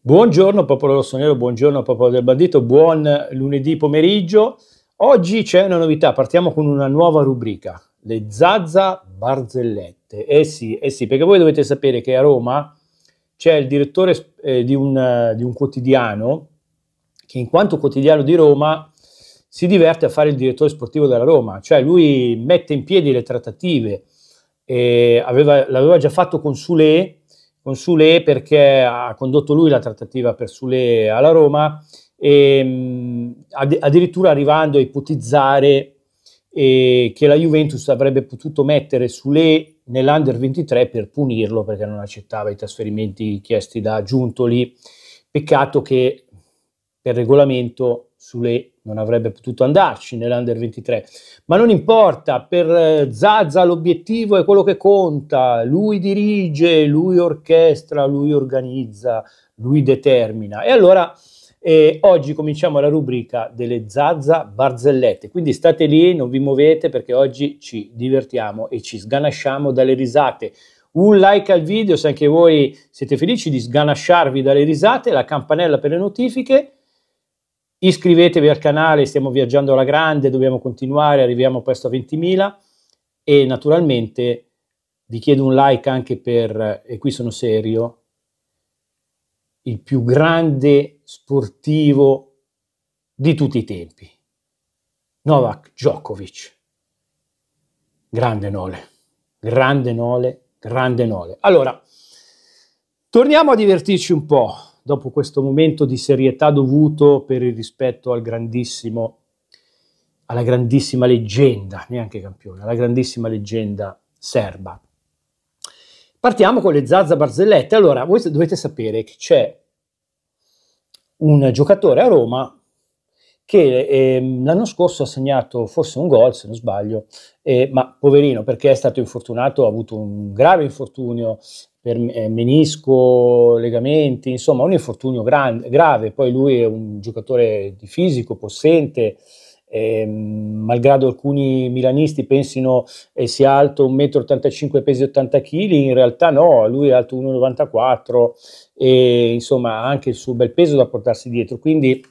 Buongiorno popolo rossonero, buongiorno popolo del bandito, buon lunedì pomeriggio. Oggi c'è una novità, partiamo con una nuova rubrica, le Zazza Barzellette. Eh sì, eh sì, perché voi dovete sapere che a Roma c'è il direttore eh, di, un, di un quotidiano che in quanto quotidiano di Roma si diverte a fare il direttore sportivo della Roma, cioè lui mette in piedi le trattative, Aveva, l'aveva già fatto con Sule, con Sule perché ha condotto lui la trattativa per Sule alla Roma, e, ehm, ad, addirittura arrivando a ipotizzare eh, che la Juventus avrebbe potuto mettere Sule nell'Under 23 per punirlo perché non accettava i trasferimenti chiesti da Giuntoli. Peccato che per regolamento Sule non avrebbe potuto andarci nell'Under 23, ma non importa, per eh, Zazza l'obiettivo è quello che conta, lui dirige, lui orchestra, lui organizza, lui determina. E allora eh, oggi cominciamo la rubrica delle Zazza barzellette, quindi state lì, non vi muovete perché oggi ci divertiamo e ci sganasciamo dalle risate un like al video se anche voi siete felici di sganasciarvi dalle risate, la campanella per le notifiche Iscrivetevi al canale, stiamo viaggiando alla grande, dobbiamo continuare, arriviamo presto a 20.000 e naturalmente vi chiedo un like anche per, e qui sono serio, il più grande sportivo di tutti i tempi, Novak Djokovic. Grande Nole, grande Nole, grande Nole. Allora, torniamo a divertirci un po' dopo questo momento di serietà dovuto per il rispetto al grandissimo, alla grandissima leggenda, neanche campione, alla grandissima leggenda serba. Partiamo con le Zazza Barzellette. Allora, voi dovete sapere che c'è un giocatore a Roma che eh, l'anno scorso ha segnato forse un gol, se non sbaglio, eh, ma poverino perché è stato infortunato, ha avuto un grave infortunio per eh, menisco, legamenti, insomma un infortunio grande, grave, poi lui è un giocatore di fisico, possente, eh, malgrado alcuni milanisti pensino eh, sia alto 1,85 m, pesi 80 kg, in realtà no, lui è alto 1,94 m e insomma ha anche il suo bel peso da portarsi dietro, quindi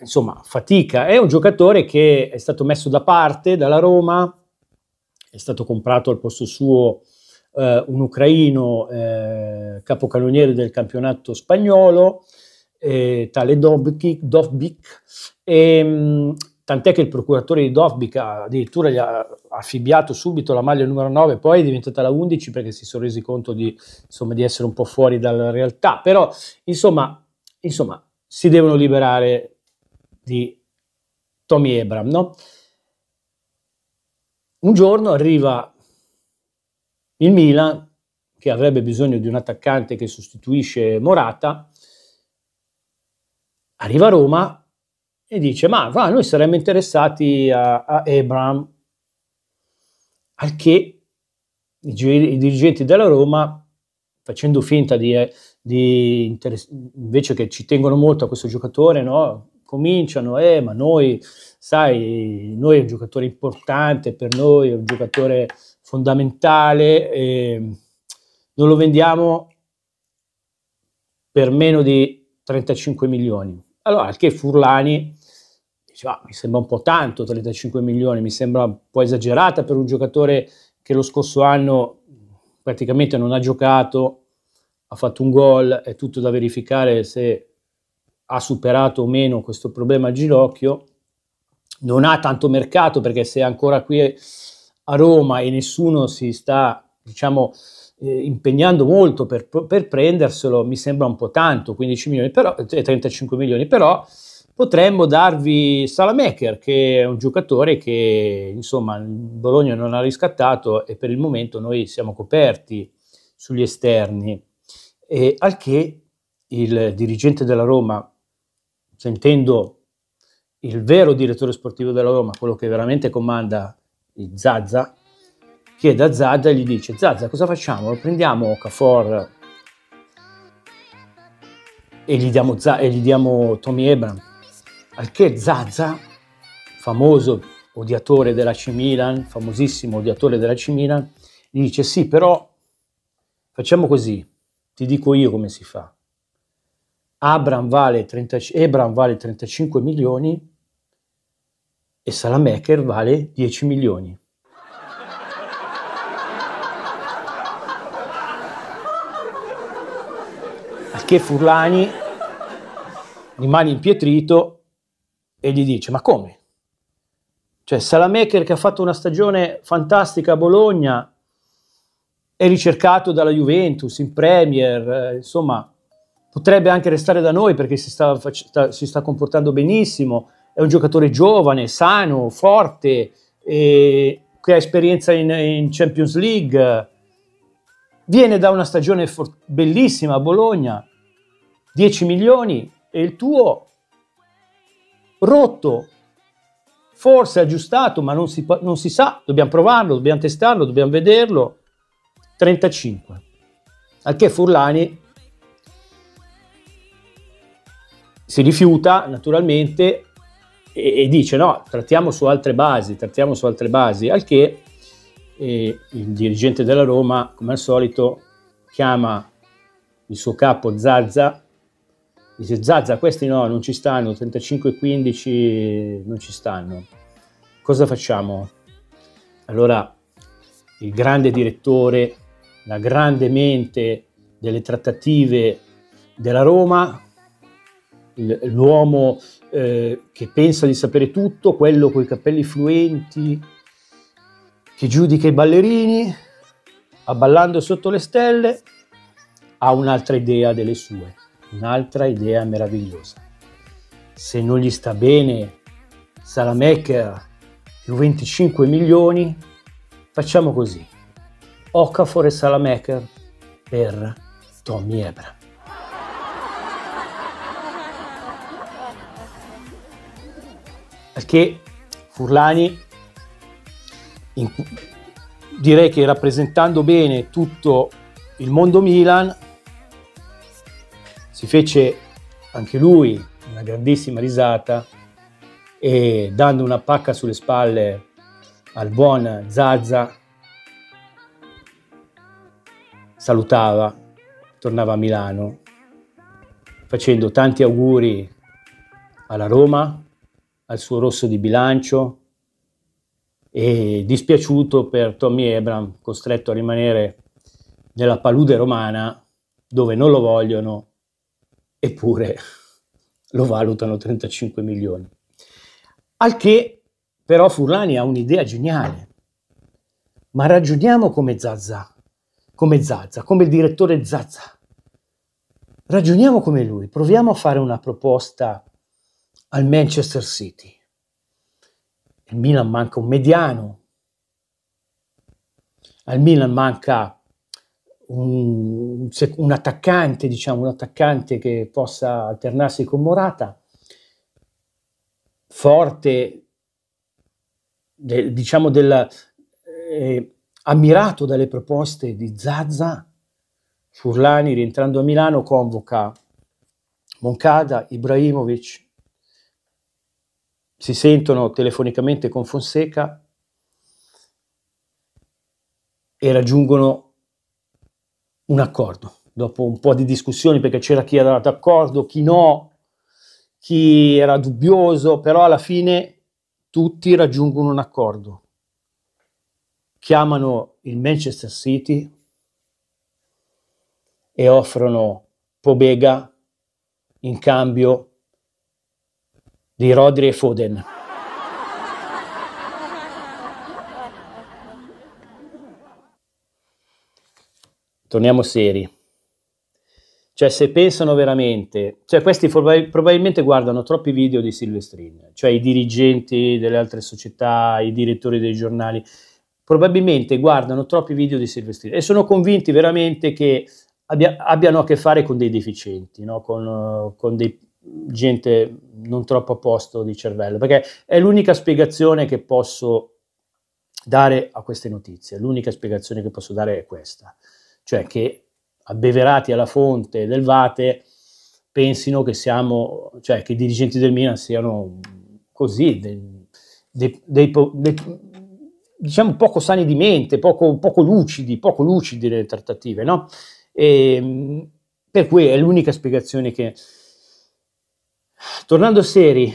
insomma fatica, è un giocatore che è stato messo da parte dalla Roma, è stato comprato al posto suo eh, un ucraino eh, capocannoniere del campionato spagnolo, eh, tale Dovbik, e, ehm, tant'è che il procuratore di Dovbik addirittura gli ha affibbiato subito la maglia numero 9, poi è diventata la 11 perché si sono resi conto di, insomma, di essere un po' fuori dalla realtà, però insomma, insomma si devono liberare di Tommy Ebram. No? Un giorno arriva il Milan, che avrebbe bisogno di un attaccante che sostituisce Morata, arriva a Roma e dice ma va, noi saremmo interessati a, a Ebram, al che i, i, dirigenti della Roma, facendo finta di, eh, di invece che ci tengono molto a questo giocatore, no? cominciano, eh, ma noi, sai, noi è un giocatore importante per noi, è un giocatore fondamentale, eh, non lo vendiamo per meno di 35 milioni. Allora, anche Furlani diceva, ah, mi sembra un po' tanto 35 milioni, mi sembra un po' esagerata per un giocatore che lo scorso anno praticamente non ha giocato, ha fatto un gol, è tutto da verificare se ha superato o meno questo problema al ginocchio, non ha tanto mercato perché se è ancora qui a Roma e nessuno si sta, diciamo, eh, impegnando molto per, per, prenderselo, mi sembra un po' tanto, 15 milioni però, 35 eh, milioni, però potremmo darvi Salamaker, che è un giocatore che insomma Bologna non ha riscattato e per il momento noi siamo coperti sugli esterni. E al che il dirigente della Roma, sentendo il vero direttore sportivo della Roma, quello che veramente comanda di Zazza, chiede a Zazza e gli dice Zazza cosa facciamo? Prendiamo Cafor e gli diamo, Z- e gli diamo Tommy Ebram. Al che Zazza, famoso odiatore della C Milan, famosissimo odiatore della C Milan, gli dice sì però facciamo così, ti dico io come si fa. Abram vale 30, Ebram vale 35 milioni e Salamaker vale 10 milioni. Al che Furlani rimane impietrito e gli dice ma come? Cioè Salamaker che ha fatto una stagione fantastica a Bologna è ricercato dalla Juventus in Premier, eh, insomma potrebbe anche restare da noi perché si sta, si sta comportando benissimo è un giocatore giovane, sano, forte, eh, che ha esperienza in, in, Champions League, viene da una stagione for- bellissima a Bologna, 10 milioni e il tuo rotto, forse aggiustato, ma non si, non si sa, dobbiamo provarlo, dobbiamo testarlo, dobbiamo vederlo, 35. Al che Furlani si rifiuta naturalmente e, e, dice no, trattiamo su altre basi, trattiamo su altre basi, al che eh, il dirigente della Roma, come al solito, chiama il suo capo Zazza, dice Zazza questi no, non ci stanno, 35-15 eh, non ci stanno, cosa facciamo? Allora il grande direttore, la grande mente delle trattative della Roma l'uomo eh, che pensa di sapere tutto, quello con i capelli fluenti, che giudica i ballerini, abballando sotto le stelle, ha un'altra idea delle sue, un'altra idea meravigliosa. Se non gli sta bene Salamaker più 25 milioni, facciamo così. Okafor e Salamaker per Tommy Ebram. Perché Furlani in, direi che rappresentando bene tutto il mondo Milan si fece anche lui una grandissima risata e dando una pacca sulle spalle al buon Zazza salutava, tornava a Milano facendo tanti auguri alla Roma, al suo rosso di bilancio e dispiaciuto per Tommy Ebram, costretto a rimanere nella palude romana dove non lo vogliono, eppure lo valutano 35 milioni. Al che però Furlani ha un'idea geniale. Ma ragioniamo come Zazza, come Zazza, come il direttore Zazza. Ragioniamo come lui, proviamo a fare una proposta al Manchester City. Il Milan manca un mediano, al Milan manca un, un, attaccante, diciamo, un attaccante che possa alternarsi con Morata, forte, de, diciamo, del, eh, ammirato dalle proposte di Zazza, Furlani rientrando a Milano convoca Moncada, Ibrahimovic, si sentono telefonicamente con Fonseca e raggiungono un accordo dopo un po' di discussioni perché c'era chi era d'accordo, chi no, chi era dubbioso, però alla fine tutti raggiungono un accordo. Chiamano il Manchester City e offrono Pobega in cambio di Rodri e Foden. Torniamo seri. Cioè, se pensano veramente, cioè questi probabilmente guardano troppi video di Silvestrin, cioè i dirigenti delle altre società, i direttori dei giornali, probabilmente guardano troppi video di Silvestrin e sono convinti veramente che abbia, abbiano a che fare con dei deficienti, no? con, con dei gente non troppo a posto di cervello, perché è l'unica spiegazione che posso dare a queste notizie, l'unica spiegazione che posso dare è questa, cioè che abbeverati alla fonte del Vate pensino che siamo, cioè che i dirigenti del Milan siano così, dei, dei, dei, dei diciamo poco sani di mente, poco, poco lucidi, poco lucidi le trattative, no? E, ehm, per cui è l'unica spiegazione che, Tornando seri,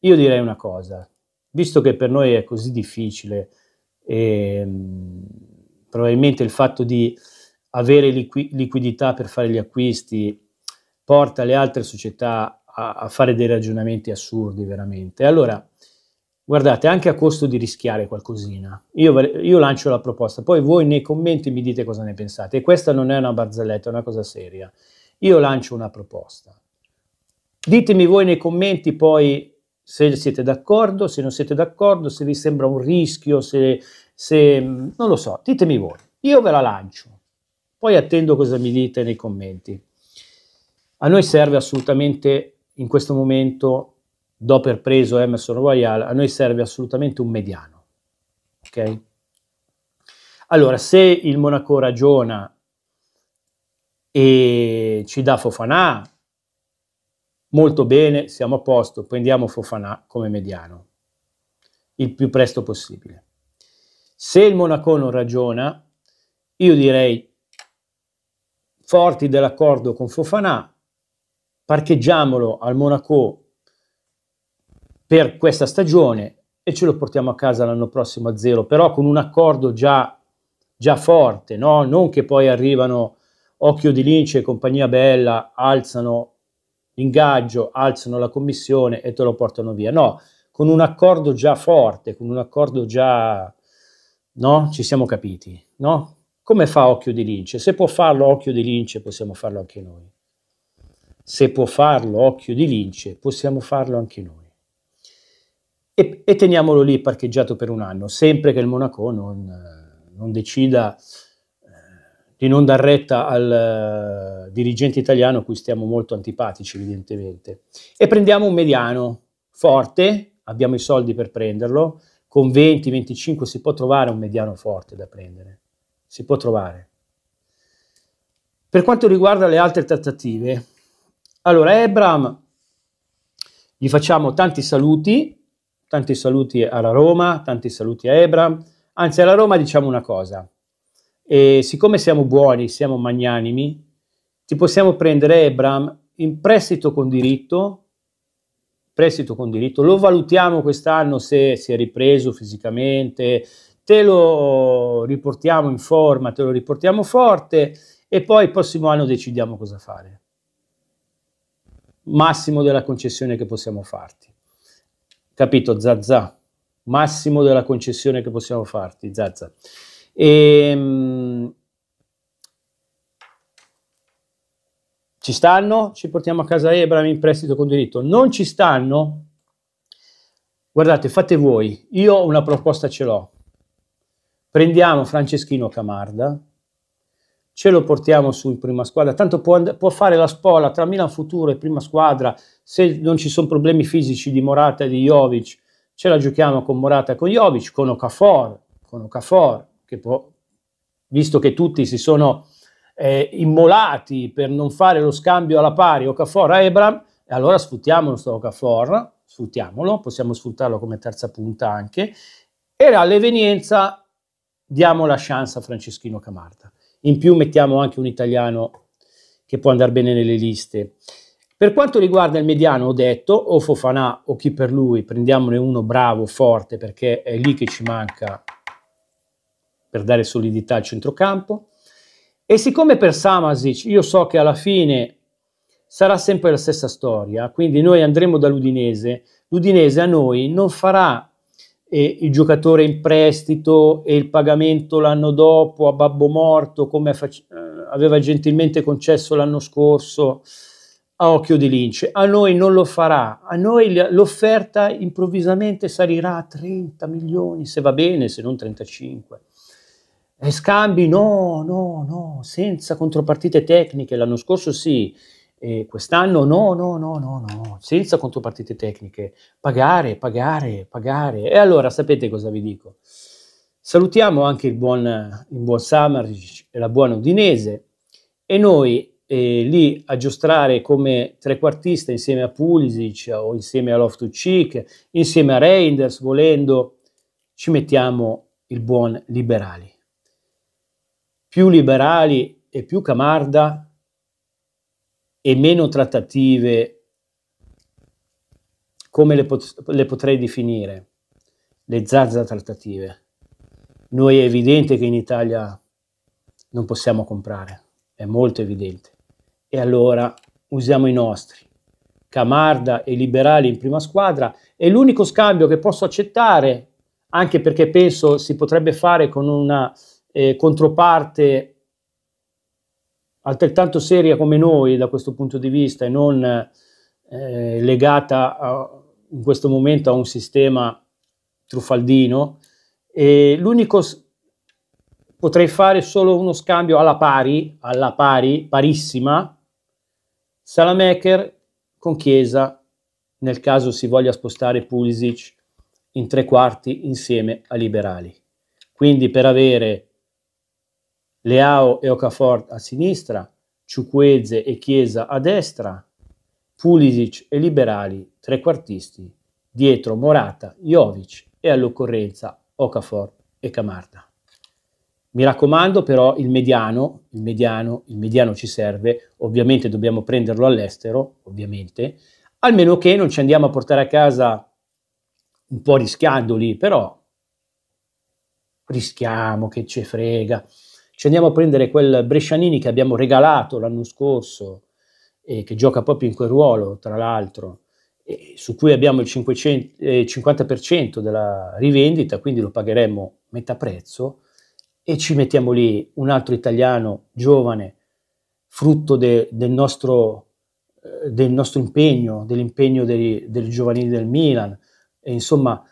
io direi una cosa, visto che per noi è così difficile, e, ehm, probabilmente il fatto di avere liqui- liquidità per fare gli acquisti porta le altre società a, a fare dei ragionamenti assurdi veramente. Allora, guardate, anche a costo di rischiare qualcosina, io, io, lancio la proposta, poi voi nei commenti mi dite cosa ne pensate. E questa non è una barzelletta, è una cosa seria. Io lancio una proposta. Ditemi voi nei commenti poi se siete d'accordo, se non siete d'accordo, se vi sembra un rischio, se, se non lo so, ditemi voi. Io ve la lancio, poi attendo cosa mi dite nei commenti. A noi serve assolutamente in questo momento, dopo aver preso Emerson eh, Royale, a noi serve assolutamente un mediano. Ok? Allora, se il Monaco ragiona e ci dà Fofanà, Molto bene, siamo a posto, prendiamo Fofanà come mediano, il più presto possibile. Se il Monaco non ragiona, io direi forti dell'accordo con Fofanà, parcheggiamolo al Monaco per questa stagione e ce lo portiamo a casa l'anno prossimo a zero, però con un accordo già, già forte, no? non che poi arrivano Occhio di Lince e compagnia bella, alzano ingaggio, alzano la commissione e te lo portano via. No, con un accordo già forte, con un accordo già... No? Ci siamo capiti, no? Come fa Occhio di Lince? Se può farlo Occhio di Lince, possiamo farlo anche noi. Se può farlo Occhio di Lince, possiamo farlo anche noi. E, e teniamolo lì parcheggiato per un anno, sempre che il Monaco non, non decida di non dar retta al eh, dirigente italiano a cui stiamo molto antipatici evidentemente. E prendiamo un mediano forte, abbiamo i soldi per prenderlo, con 20-25 si può trovare un mediano forte da prendere, si può trovare. Per quanto riguarda le altre trattative, allora Ebram gli facciamo tanti saluti, tanti saluti alla Roma, tanti saluti a Ebram, anzi alla Roma diciamo una cosa, e siccome siamo buoni, siamo magnanimi, ti possiamo prendere Ebram in prestito con diritto, prestito con diritto, lo valutiamo quest'anno se si è ripreso fisicamente, te lo riportiamo in forma, te lo riportiamo forte e poi il prossimo anno decidiamo cosa fare. Massimo della concessione che possiamo farti. Capito, Zazza? Massimo della concessione che possiamo farti, Zazza. E, ehm, ci stanno? Ci portiamo a casa Ebram in prestito con diritto. Non ci stanno? Guardate, fate voi. Io una proposta ce l'ho. Prendiamo Franceschino Camarda, ce lo portiamo su in prima squadra, tanto può, può, fare la spola tra Milan Futuro e prima squadra, se non ci sono problemi fisici di Morata e di Jovic, ce la giochiamo con Morata e con Jovic, con Ocafor, con Ocafor, che può, visto che tutti si sono eh, immolati per non fare lo scambio alla pari Okafor a Ebram, allora sfruttiamolo sto Okafor, sfruttiamolo, possiamo sfruttarlo come terza punta anche, e all'evenienza diamo la chance a Franceschino Camarta. In più mettiamo anche un italiano che può andare bene nelle liste. Per quanto riguarda il mediano, ho detto, o Fofanà o chi per lui, prendiamone uno bravo, forte, perché è lì che ci manca per dare solidità al centrocampo. E siccome per Samasic io so che alla fine sarà sempre la stessa storia, quindi noi andremo dall'Udinese, l'Udinese a noi non farà eh, il giocatore in prestito e il pagamento l'anno dopo a babbo morto come fac- eh, aveva gentilmente concesso l'anno scorso a occhio di lince. A noi non lo farà, a noi l'offerta improvvisamente salirà a 30 milioni, se va bene, se non 35. E eh, scambi no, no, no, senza contropartite tecniche, l'anno scorso sì, e quest'anno no, no, no, no, no, senza contropartite tecniche, pagare, pagare, pagare. E allora sapete cosa vi dico? Salutiamo anche il buon, il buon Samaric e la buona Udinese e noi eh, lì a giostrare come trequartista insieme a Pulisic o insieme a Loftus-Cheek, insieme a Reinders volendo, ci mettiamo il buon Liberali più liberali e più camarda e meno trattative, come le, pot- le potrei definire? Le zazza trattative. Noi è evidente che in Italia non possiamo comprare, è molto evidente. E allora usiamo i nostri. Camarda e Liberali in prima squadra è l'unico scambio che posso accettare, anche perché penso si potrebbe fare con una eh, controparte altrettanto seria come noi da questo punto di vista e non eh, legata a, in questo momento a un sistema truffaldino. E l'unico potrei fare solo uno scambio alla pari, alla pari, parissima, Salamaker con Chiesa, nel caso si voglia spostare Pulisic in tre quarti insieme a Liberali. Quindi per avere Leao e Ocafort a sinistra, Ciuqueze e Chiesa a destra, Pulisic e Liberali trequartisti, dietro Morata, Jovic e all'occorrenza Ocafort e Camarda. Mi raccomando però il mediano, il mediano, il mediano ci serve, ovviamente dobbiamo prenderlo all'estero, ovviamente, almeno che non ci andiamo a portare a casa un po' rischiandoli, però rischiamo che ci frega. Ci andiamo a prendere quel Brescianini che abbiamo regalato l'anno scorso, e che gioca proprio in quel ruolo, tra l'altro, eh, su cui abbiamo il 500, eh, 50% della rivendita, quindi lo pagheremo metà prezzo, e ci mettiamo lì un altro italiano giovane, frutto de, del, nostro, eh, del, nostro, impegno, dell'impegno dei, dei giovanili del Milan. E insomma,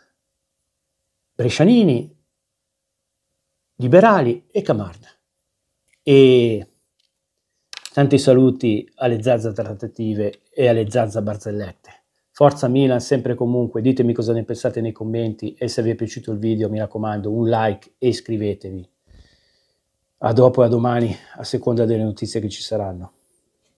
Brescianini, Liberali e Camarda e tanti saluti alle Zazza Trattative e alle Zazza Barzellette. Forza Milan, sempre e comunque, ditemi cosa ne pensate nei commenti e se vi è piaciuto il video, mi raccomando, un like e iscrivetevi. A dopo e a domani, a seconda delle notizie che ci saranno.